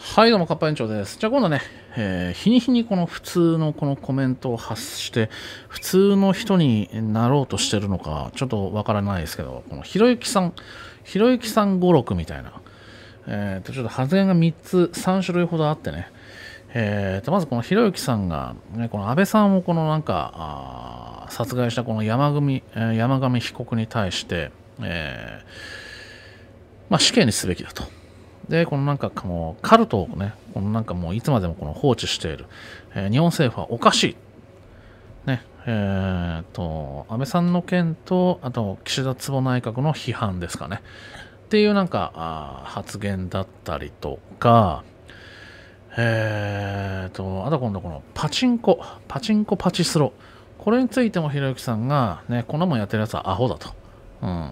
はいどうも、かっぱ園長です。じゃあ今度ね、えー、日に日にこの普通のこのコメントを発して、普通の人になろうとしてるのか、ちょっとわからないですけど、このひろゆきさん、ひろゆきさん語録みたいな、えっ、と、ちょっと発言が3つ、3種類ほどあってね、えっ、と、まずこのひろゆきさんが、ね、この安倍さんをこのなんか、あ殺害したこの山組、山上被告に対して、えまあ、死刑にすべきだと。で、このなんかもうカルトをね、このなんかもういつまでもこの放置している、えー、日本政府はおかしい。ね、えー、と、安倍さんの件と、あと岸田坪内閣の批判ですかね。っていうなんかあ発言だったりとか、えー、と、あと今度このパチンコ、パチンコパチスロ。これについてもひろゆきさんが、ね、こんなもんやってるやつはアホだと。うん。っ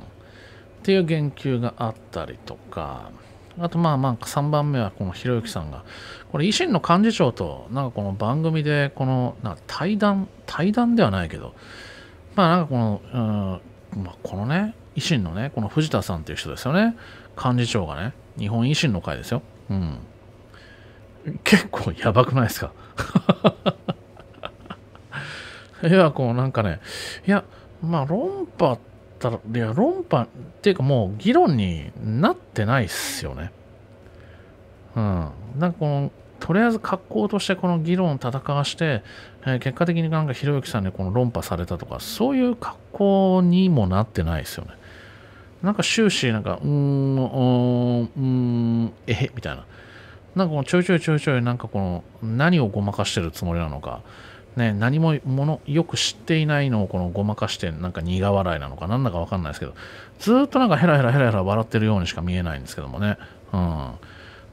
ていう言及があったりとか、あとまあまあ3番目はこのひろゆきさんがこれ維新の幹事長となんかこの番組でこのな対談対談ではないけどまあなんかこの、うんまあ、このね維新のねこの藤田さんっていう人ですよね幹事長がね日本維新の会ですよ、うん、結構やばくないですか いやこうなんかねいやまあ論破ってったら、いや、論破っていうかもう議論になってないっすよね。うん。なんかこの、とりあえず格好としてこの議論を戦わして、えー、結果的になんかひろゆきさんにこの論破されたとか、そういう格好にもなってないですよね。なんか終始、なんか、うーん、うーん、えへ、みたいな。なんかこのちょいちょいちょいちょい、なんかこの、何をごまかしてるつもりなのか、ね、何もものよく知っていないのをこのごまかしてなんか苦笑いなのかなんだかわかんないですけどずっとなんかヘラヘラヘラヘラ笑ってるようにしか見えないんですけどもね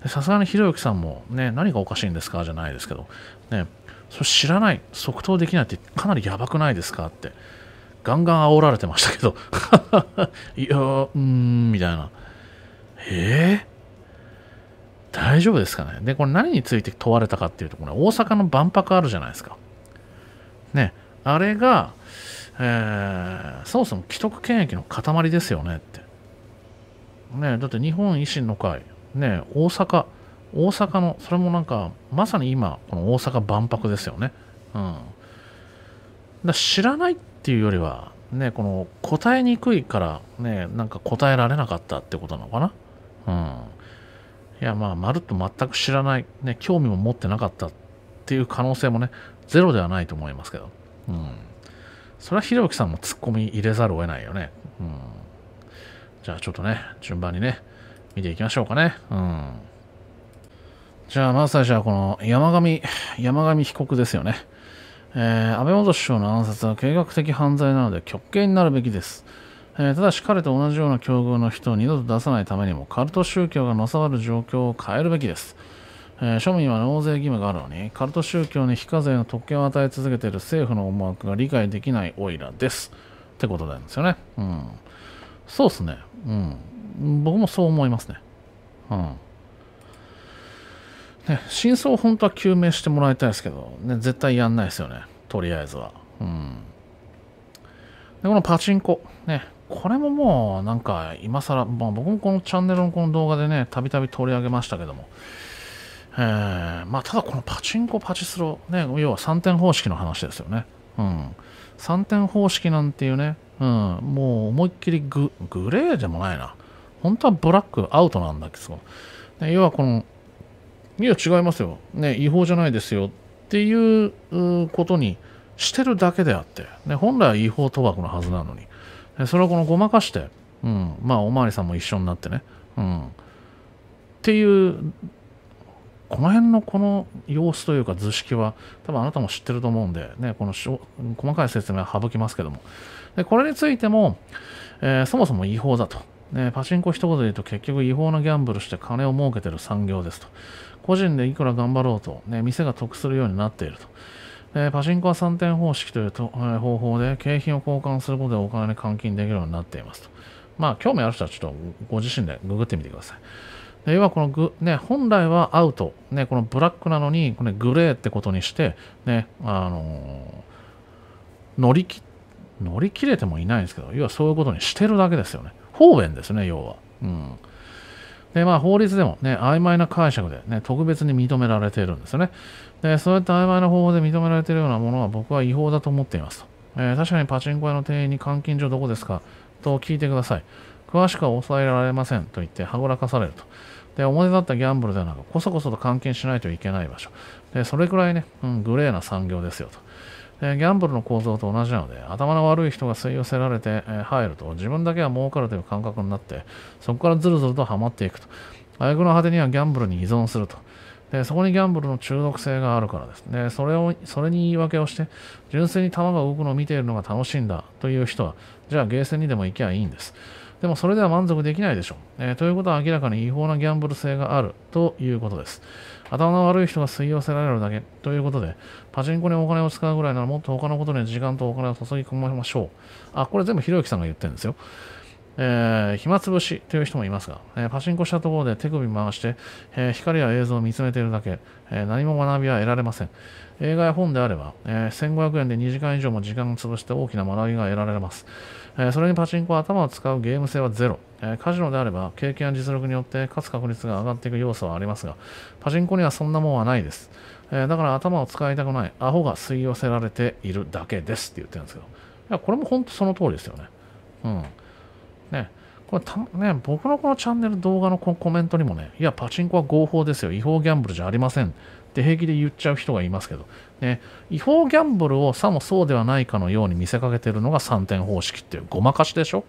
さすがにひろゆきさんも、ね、何がおかしいんですかじゃないですけど、ね、それ知らない即答できないってかなりやばくないですかってガンガン煽られてましたけど いやうーんみたいなええー大丈夫ですかねで、これ何について問われたかっていうと、これ大阪の万博あるじゃないですか。ね、あれが、えー、そもそも既得権益の塊ですよねって。ね、だって日本維新の会、ね、大阪、大阪の、それもなんか、まさに今、この大阪万博ですよね。うん。だ知らないっていうよりは、ね、この答えにくいから、ね、なんか答えられなかったってことなのかな。うん。いや、まあ、まるっと全く知らない、ね、興味も持ってなかったっていう可能性もね、ゼロではないと思いますけど。うん。それはひろゆきさんもツッコミ入れざるを得ないよね。うん。じゃあちょっとね、順番にね、見ていきましょうかね。うん。じゃあまず最初はこの山上、山上被告ですよね。えー、安倍元首相の暗殺は計画的犯罪なので極刑になるべきです。えー、ただし彼と同じような境遇の人を二度と出さないためにもカルト宗教がのさる状況を変えるべきです。えー、庶民は納税義務があるのにカルト宗教に非課税の特権を与え続けている政府の思惑が理解できないオイラですってことなんですよね、うん、そうっすね、うん、僕もそう思いますね,、うん、ね真相を本当は究明してもらいたいですけど、ね、絶対やんないですよねとりあえずは、うん、でこのパチンコねこれももうなんか今更、まあ、僕もこのチャンネルのこの動画でねたびたび取り上げましたけどもえー、まあ、ただこのパチンコパチスロ、ね、要は3点方式の話ですよね。うん、3点方式なんていうね、うん、もう思いっきりググレーでもないな。本当はブラックアウトなんだけど、ね、要はこの、いや違いますよ、ね、違法じゃないですよっていうことにしてるだけであって、ね、本来は違法賭博のはずなのに、それをこのごまかして、うん、まあおまわりさんも一緒になってね、うん、っていうこの辺のこの様子というか図式は多分あなたも知ってると思うんで、ね、この細かい説明は省きますけどもでこれについても、えー、そもそも違法だと、ね、パチンコ一言で言うと結局違法なギャンブルして金を儲けてる産業ですと個人でいくら頑張ろうと、ね、店が得するようになっているとえパチンコは3点方式というと、えー、方法で景品を交換することでお金に換金できるようになっていますと。まあ、興味ある人はちょっとご自身でググってみてください。要はこのグ、ね、本来はアウト、ね、このブラックなのに、これグレーってことにして、ね、あのー、乗りき、乗り切れてもいないんですけど、要はそういうことにしてるだけですよね。方便ですね、要は。うん。で、まあ、法律でもね、曖昧な解釈でね、特別に認められているんですよね。で、そういった曖昧な方法で認められているようなものは僕は違法だと思っていますと。えー、確かにパチンコ屋の店員に監禁所どこですかと聞いてください。詳しくは抑えられませんと言ってはぐらかされると。で、表立ったギャンブルではなく、こそこそと関係しないといけない場所。で、それくらいね、うん、グレーな産業ですよと。で、ギャンブルの構造と同じなので、頭の悪い人が吸い寄せられて、え入ると、自分だけは儲かるという感覚になって、そこからずるずるとはまっていくと。挙句の果てにはギャンブルに依存すると。でそこにギャンブルの中毒性があるからですでそれを、それに言い訳をして、純粋に球が動くのを見ているのが楽しいんだという人は、じゃあゲーセンにでも行きゃいいんです。でもそれでは満足できないでしょう。えー、ということは明らかに違法なギャンブル性があるということです。頭の悪い人が吸い寄せられるだけということで、パチンコにお金を使うぐらいならもっと他のことに時間とお金を注ぎ込みましょう。あ、これ全部ひろゆきさんが言ってるんですよ。えー、暇つぶしという人もいますが、えー、パチンコしたところで手首回して、えー、光や映像を見つめているだけ、え何も学びは得られません。映画や本であれば、え1500円で2時間以上も時間を潰して大きな学びが得られます。えそれにパチンコは頭を使うゲーム性はゼロ、えカジノであれば経験や実力によって勝つ確率が上がっていく要素はありますがパチンコにはそんなもんはないです、えだから頭を使いたくないアホが吸い寄せられているだけですって言ってるんですけどいやこれも本当その通りですよねうんねこれた、ね、僕のこのチャンネル動画のコメントにもね、いや、パチンコは合法ですよ。違法ギャンブルじゃありません。って平気で言っちゃう人がいますけど、ね、違法ギャンブルをさもそうではないかのように見せかけてるのが3点方式っていうごまかしでしょ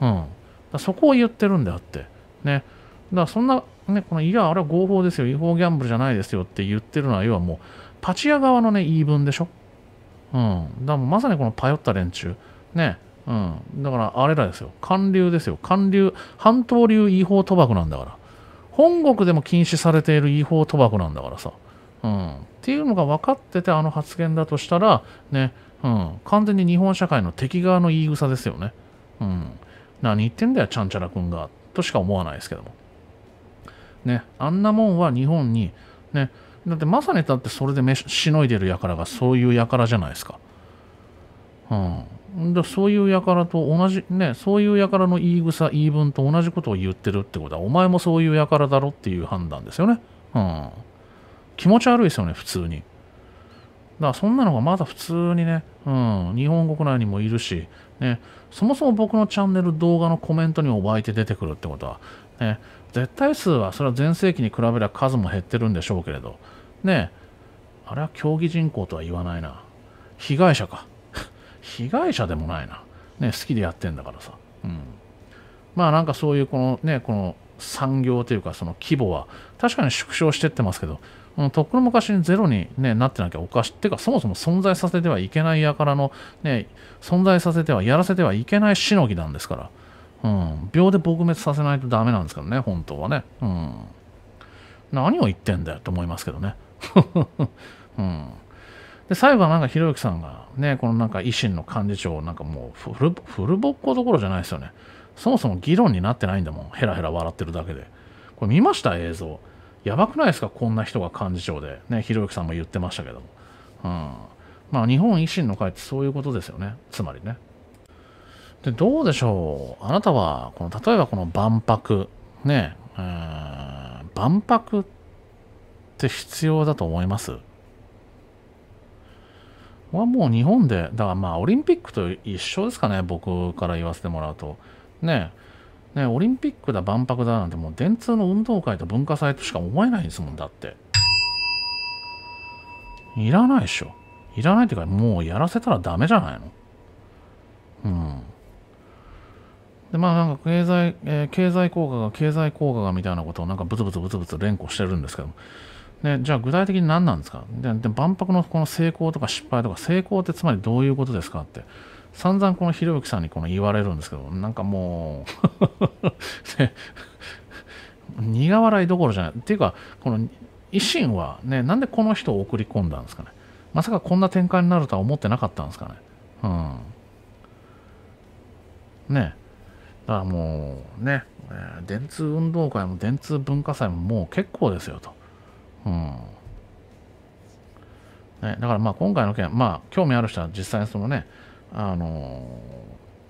うん。そこを言ってるんであって。ね。だからそんな、ね、この、いや、あれは合法ですよ。違法ギャンブルじゃないですよって言ってるのは、要はもう、パチ屋側のね、言い分でしょうん。だからまさにこのパヨった連中。ね。うん、だからあれらですよ韓流ですよ韓流半島流違法賭博なんだから本国でも禁止されている違法賭博なんだからさ、うん、っていうのが分かっててあの発言だとしたらね、うん、完全に日本社会の敵側の言い草ですよね、うん、何言ってんだよちゃんちゃら君がとしか思わないですけどもねあんなもんは日本にねだってまさにだってそれでしのいでる輩がそういう輩じゃないですかうんだそういう輩と同じ、ね、そういう輩の言い草、言い分と同じことを言ってるってことは、お前もそういう輩だろっていう判断ですよね。うん。気持ち悪いですよね、普通に。だからそんなのがまだ普通にね、うん、日本国内にもいるし、ね、そもそも僕のチャンネル動画のコメントにも湧いて出てくるってことは、ね、絶対数はそれは全盛期に比べれば数も減ってるんでしょうけれど、ね、あれは競技人口とは言わないな。被害者か。被害者でもないな、ね、好きでやってんだからさ、うん、まあなんかそういうこのねこの産業というかその規模は確かに縮小してってますけどとっくの昔にゼロに、ね、なってなきゃおかしいっていうかそもそも存在させてはいけない輩の、ね、存在させてはやらせてはいけないしのぎなんですから、うん、秒で撲滅させないとダメなんですけどね本当はね、うん、何を言ってんだよと思いますけどね、うんで最後はなんかひろゆきさんがね、このなんか維新の幹事長なんかもうフルフルボッコどころじゃないですよね。そもそも議論になってないんだもん。ヘラヘラ笑ってるだけで。これ見ました映像。やばくないですかこんな人が幹事長で。ね、ひろゆきさんも言ってましたけども。うん。まあ日本維新の会ってそういうことですよね。つまりね。で、どうでしょうあなたは、この、例えばこの万博。ね、うん、万博って必要だと思いますはもう日本で、だからまあオリンピックと一緒ですかね、僕から言わせてもらうと。ねねオリンピックだ、万博だなんてもう電通の運動会と文化祭としか思えないんですもん、だって。いらないでしょ。いらないっていうか、もうやらせたらダメじゃないの。うん。で、まあなんか経済、えー、経済効果が、経済効果がみたいなことをなんかブツブツブツブツ連呼してるんですけども、でじゃあ具体的に何なんですかでで万博のこの成功とか失敗とか成功ってつまりどういうことですかって散々このひろゆきさんにこの言われるんですけどなんかもう 苦笑いどころじゃないっていうかこの維新はねなんでこの人を送り込んだんですかねまさかこんな展開になるとは思ってなかったんですかねうんねだからもうね電通運動会も電通文化祭ももう結構ですよとうん。ね、だからまあ今回の件、まあ興味ある人は実際そのね、あの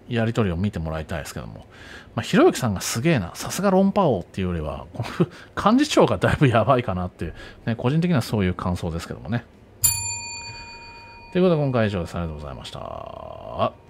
ー、やり取りを見てもらいたいですけども、まひろゆきさんがすげえな、さすが論破王っていうよりは、こ の幹事長がだいぶやばいかなっていう、ね、個人的にはそういう感想ですけどもね。ということで今回以上です。ありがとうございました。